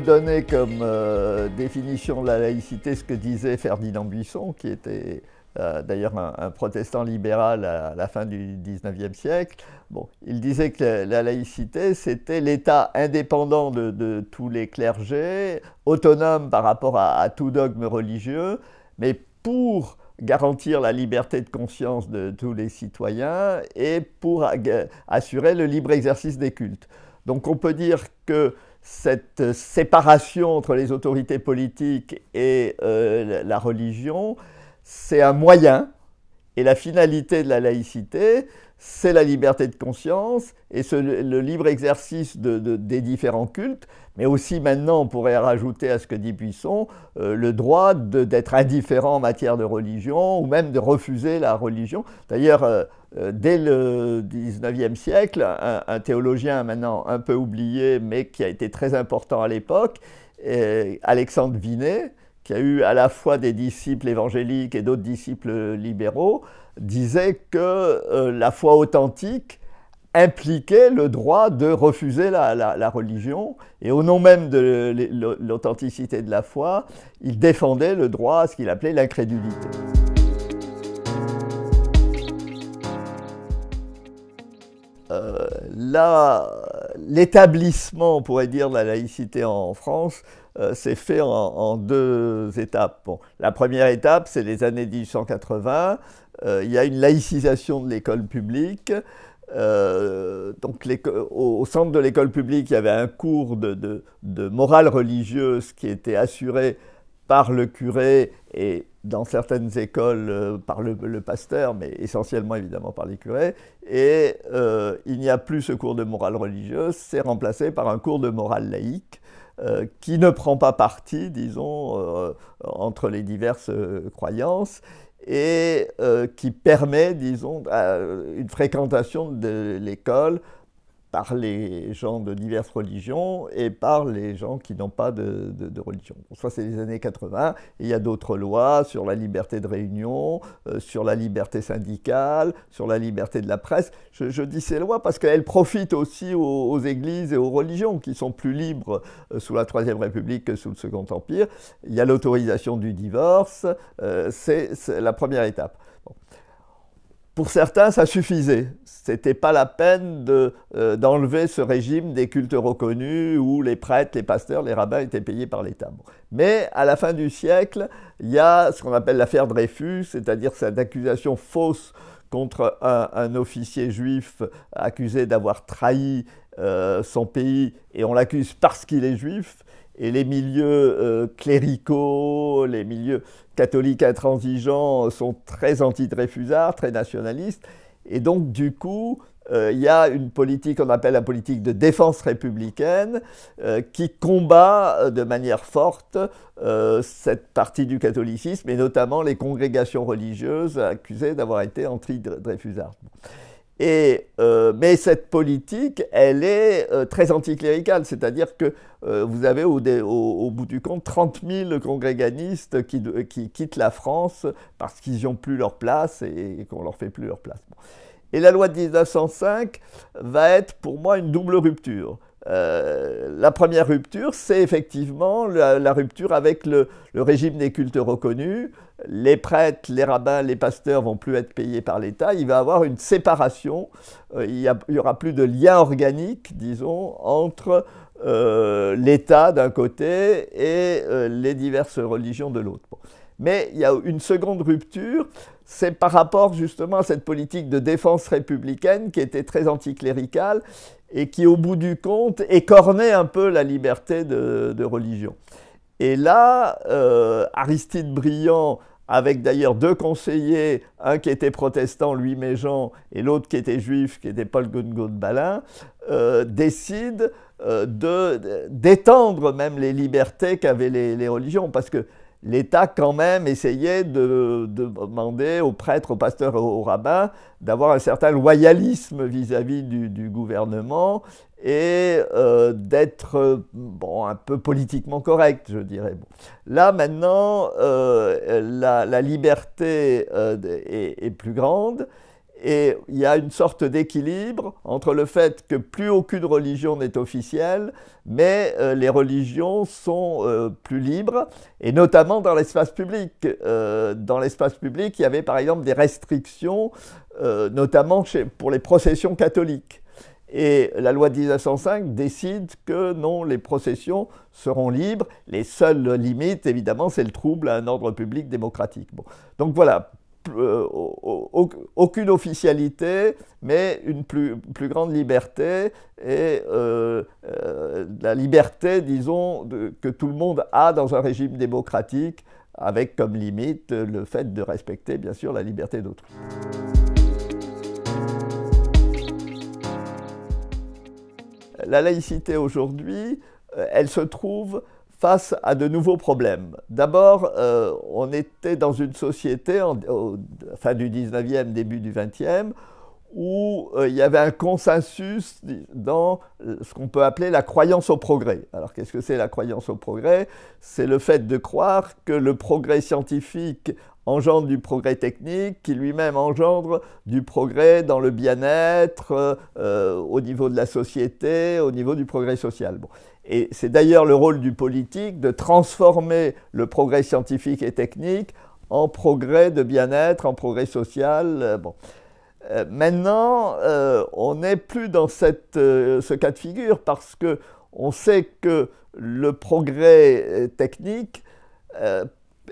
donner comme euh, définition de la laïcité ce que disait Ferdinand Buisson, qui était euh, d'ailleurs un, protestant libéral à, la fin du 19e siècle. Bon, il disait que la laïcité, c'était l'État indépendant de, tous les clergés, autonome par rapport à tout dogme religieux, mais pour garantir la liberté de conscience de tous les citoyens et pour assurer le libre exercice des cultes. Donc on peut dire que cette séparation entre les autorités politiques et euh, la religion, c'est un moyen. Et la finalité de la laïcité, c'est la liberté de conscience et le libre exercice des différents cultes, mais aussi maintenant, on pourrait rajouter à ce que dit Buisson, euh, le droit d'être indifférent en matière de religion ou même de refuser la religion. D'ailleurs, euh, euh, dès le 19e siècle, un, un, théologien maintenant un peu oublié, mais qui a été très important à l'époque, Alexandre Vinet, qui a eu à la fois des disciples évangéliques et d'autres disciples libéraux, disait que euh, la foi authentique impliquait le droit de refuser la, religion, et au nom même de l'authenticité de la foi, il défendait le droit à ce qu'il appelait l'incrédulité. Euh, là, l'établissement, on pourrait dire, de la laïcité en France c'est euh, fait en, deux étapes. la première étape, c'est les années 1880. Euh, il y a une laïcisation de l'école publique. Euh, donc au, centre de l'école publique, il y avait un cours de, morale religieuse qui était assuré par le curé et dans certaines écoles par le, pasteur, mais essentiellement évidemment par les curés. Et il n'y a plus ce cours de morale religieuse, c'est remplacé par un cours de morale laïque euh, qui ne prend pas parti, disons, euh, entre les diverses euh, croyances et qui permet, disons, bah, une fréquentation de l'école par les gens de diverses religions et par les gens qui n'ont pas de, religion. Soit ça, c'est les années 80. il y a d'autres lois sur la liberté de réunion, euh, sur la liberté syndicale, sur la liberté de la presse. Je, dis ces lois parce qu'elles profitent aussi aux, églises et aux religions qui sont plus libres euh, sous la Troisième République que sous le Second Empire. Il y a l'autorisation du divorce. Euh, c'est la première étape. Pour certains, ça suffisait. Ce n'était pas la peine euh, d'enlever ce régime des cultes reconnus où les prêtres, les pasteurs, les rabbins étaient payés par l'État. Mais à la fin du siècle, il y a ce qu'on appelle l'affaire Dreyfus, c'est-à-dire cette accusation fausse contre un, officier juif accusé d'avoir trahi euh, son pays, et on l'accuse parce qu'il est juif, et les milieux euh, cléricaux, les milieux catholiques intransigeants sont très anti-dreyfusards, très nationalistes. Et donc, du coup, euh, il y a une politique qu'on appelle la politique de défense républicaine euh, qui combat euh, de manière forte cette partie du catholicisme et notamment les congrégations religieuses accusées d'avoir été anti dreyfusard et, euh, mais cette politique, elle est euh, très anticléricale, c'est-à-dire que euh, vous avez au, bout du compte 30 000 congréganistes qui, quittent la France parce qu'ils n'ont plus leur place et, qu'on ne leur fait plus leur place. Et la loi de 1905 va être pour moi une double rupture. Euh, la première rupture, c'est effectivement la, rupture avec le, régime des cultes reconnus. Les prêtres, les rabbins, les pasteurs vont plus être payés par l'État. Il va y avoir une séparation. Euh, il, y aura plus de lien organique, disons, entre euh, l'État d'un côté et les diverses religions de l'autre. Mais il y a une seconde rupture c'est par rapport justement à cette politique de défense républicaine qui était très anticléricale et qui, au bout du compte, écornait un peu la liberté de, religion. Et là, euh, Aristide Briand, avec d'ailleurs deux conseillers, un qui était protestant, lui, Méjean, et l'autre qui était juif, qui était Paul Gungaud euh, euh, de Balin, décide de d'étendre même les libertés qu'avaient les, religions. Parce que l'État quand même essayait de, demander aux prêtres, aux pasteurs, aux, rabbins d'avoir un certain loyalisme vis-à-vis du, gouvernement et euh, d'être bon, un peu politiquement correct, je dirais. Là maintenant, euh, la, liberté euh, est, plus grande. Et il y a une sorte d'équilibre entre le fait que plus aucune religion n'est officielle, mais euh, les religions sont euh, plus libres, et notamment dans l'espace public. Euh, dans l'espace public, il y avait par exemple des restrictions, notamment pour les processions catholiques. Et la loi de 1905 décide que non, les processions seront libres. Les seules limites, évidemment, c'est le trouble à un ordre public démocratique. Bon. Donc voilà, euh, aucune officialité, mais une plus, grande liberté et euh, euh, la liberté, disons, que tout le monde a dans un régime démocratique, avec comme limite le fait de respecter, bien sûr, la liberté d'autrui. La laïcité aujourd'hui, elle se trouve face à de nouveaux problèmes. D'abord, euh, on était dans une société, en, fin du 19e, début du 20e, où euh, il y avait un consensus dans ce qu'on peut appeler la croyance au progrès. Alors qu'est-ce que c'est la croyance au progrès C'est le fait de croire que le progrès scientifique engendre du progrès technique, qui lui-même engendre du progrès dans le bien-être, euh, euh, au niveau de la société, au niveau du progrès social. Bon. Et c'est d'ailleurs le rôle du politique de transformer le progrès scientifique et technique en progrès de bien-être, en progrès social. Euh, bon. maintenant, on n'est plus dans cette, ce cas de figure parce que on sait que le progrès technique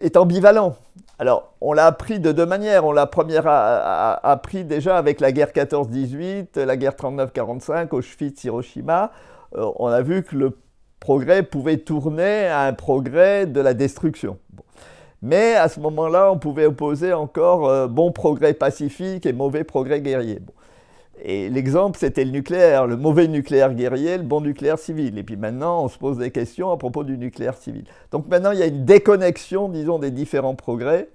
est ambivalent. Alors, on l'a appris de deux manières. On l'a première appris déjà avec la guerre 14-18, la guerre 39-45, Auschwitz, Hiroshima. Euh, on a vu que le progrès pouvait tourner à un progrès de la destruction. Mais à ce moment-là, on pouvait opposer encore euh, bon progrès pacifique et mauvais progrès guerrier. Et l'exemple, c'était le nucléaire, le mauvais nucléaire guerrier, le bon nucléaire civil. Et puis maintenant, on se pose des questions à propos du nucléaire civil. Donc maintenant, il y a une déconnexion, disons, des différents progrès.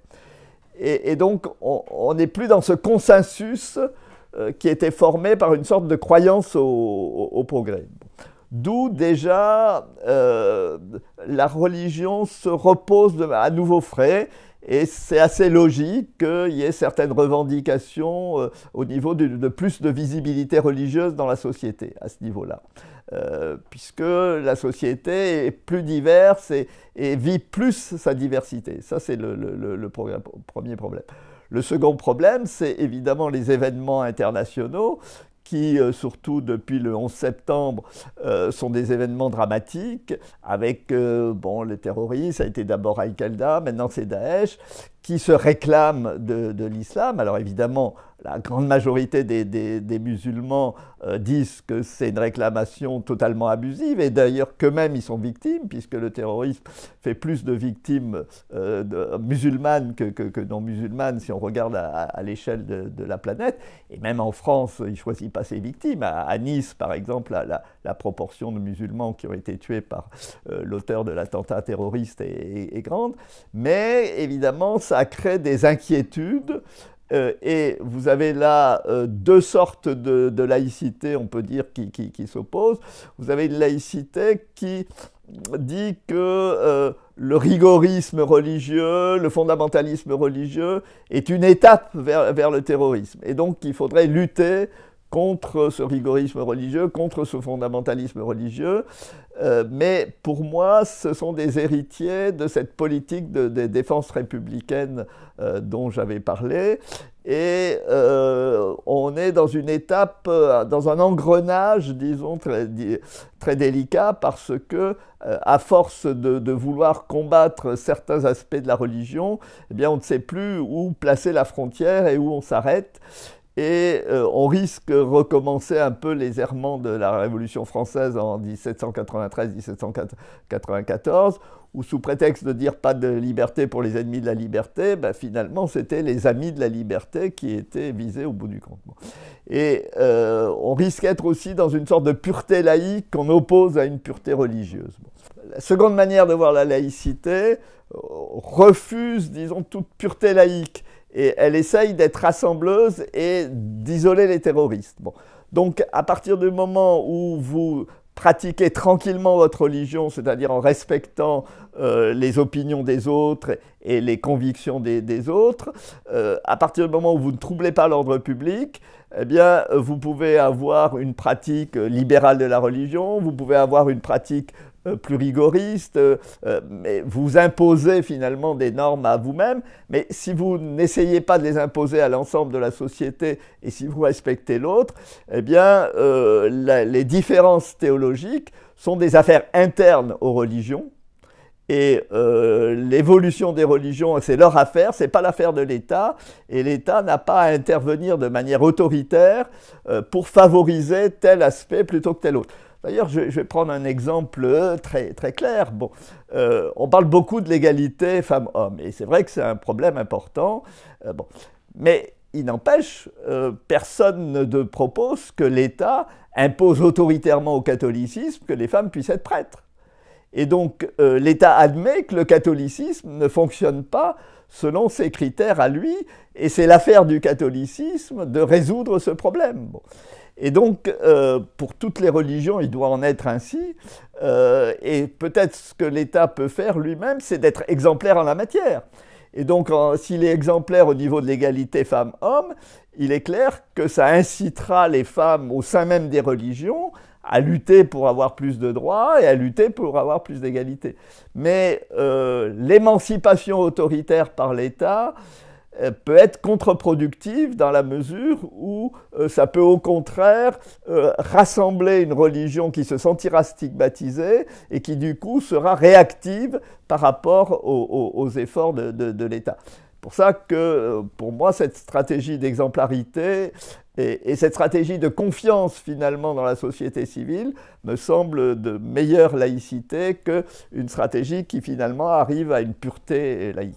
Et, donc, on n'est plus dans ce consensus euh, qui était formé par une sorte de croyance au, progrès. D'où déjà euh, la religion se repose à nouveau frais et c'est assez logique qu'il y ait certaines revendications euh, au niveau de, plus de visibilité religieuse dans la société, à ce niveau-là. Euh, puisque la société est plus diverse et, vit plus sa diversité. Ça, c'est le premier problème. Le second problème, c'est évidemment les événements internationaux qui, euh, surtout depuis le 11 septembre, euh, sont des événements dramatiques, avec euh, bon, les terroristes, ça a été d'abord Al-Qaïda, maintenant c'est Daesh, qui se réclament de, de l'islam. Alors évidemment, la grande majorité des, musulmans euh, disent que c'est une réclamation totalement abusive, et d'ailleurs qu'eux-mêmes ils sont victimes, puisque le terrorisme fait plus de victimes euh, de, musulmanes que, non musulmanes, si on regarde à, l'échelle de, la planète. Et même en France, il ne choisit pas ses victimes. À, à Nice, par exemple, la, proportion de musulmans qui ont été tués par euh, l'auteur de l'attentat terroriste est grande. Mais évidemment, ça crée des inquiétudes. Euh, et vous avez là euh, deux sortes de, laïcité, on peut dire, qui, s'opposent. Vous avez une laïcité qui dit que euh, le rigorisme religieux, le fondamentalisme religieux est une étape vers, le terrorisme. Et donc il faudrait lutter contre ce rigorisme religieux, contre ce fondamentalisme religieux, euh, mais pour moi, ce sont des héritiers de cette politique de, défenses défense républicaine euh, dont j'avais parlé, et euh, on est dans une étape, dans un engrenage, disons, très, très délicat, parce que, à force de, de, vouloir combattre certains aspects de la religion, eh bien, on ne sait plus où placer la frontière et où on s'arrête et euh, on risque de recommencer un peu les errements de la Révolution française en 1793-1794, où sous prétexte de dire pas de liberté pour les ennemis de la liberté, ben, finalement c'était les amis de la liberté qui étaient visés au bout du compte. Et euh, on risque d'être aussi dans une sorte de pureté laïque qu'on oppose à une pureté religieuse. La seconde manière de voir la laïcité euh, refuse, disons, toute pureté laïque et elle essaye d'être rassembleuse et d'isoler les terroristes. Donc à partir du moment où vous pratiquez tranquillement votre religion, c'est-à-dire en respectant euh, les opinions des autres et les convictions des, autres, euh, à partir du moment où vous ne troublez pas l'ordre public, eh bien, vous pouvez avoir une pratique libérale de la religion, vous pouvez avoir une pratique euh, plus rigoriste, euh, euh, mais vous imposez finalement des normes à vous-même, mais si vous n'essayez pas de les imposer à l'ensemble de la société et si vous respectez l'autre, eh bien les différences théologiques sont des affaires internes aux religions, et l'évolution des religions, c'est leur affaire, ce n'est pas l'affaire de l'État. Et l'État n'a pas à intervenir de manière autoritaire pour favoriser tel aspect plutôt que tel autre. D'ailleurs, je, vais prendre un exemple euh, très, très clair. Bon, euh, on parle beaucoup de l'égalité femmes-hommes, et c'est vrai que c'est un problème important. Euh, bon. Mais il n'empêche, personne ne propose que l'État impose autoritairement au catholicisme que les femmes puissent être prêtres. Et donc euh, l'État admet que le catholicisme ne fonctionne pas selon ses critères à lui, et c'est l'affaire du catholicisme de résoudre ce problème. Et donc, euh, pour toutes les religions, il doit en être ainsi. Euh, et peut-être ce que l'État peut faire lui-même, c'est d'être exemplaire en la matière. Et donc, s'il est exemplaire au niveau de l'égalité femmes-hommes, il est clair que ça incitera les femmes au sein même des religions à lutter pour avoir plus de droits et à lutter pour avoir plus d'égalité. Mais euh, l'émancipation autoritaire par l'État euh, peut être contre-productive dans la mesure où euh, ça peut au contraire rassembler une religion qui se sentira stigmatisée et qui du coup sera réactive par rapport aux, efforts de, de, de l'État pour ça que, pour moi, cette stratégie d'exemplarité, et, cette stratégie de confiance finalement dans la société civile me semble de meilleure laïcité qu'une stratégie qui finalement arrive à une pureté laïque.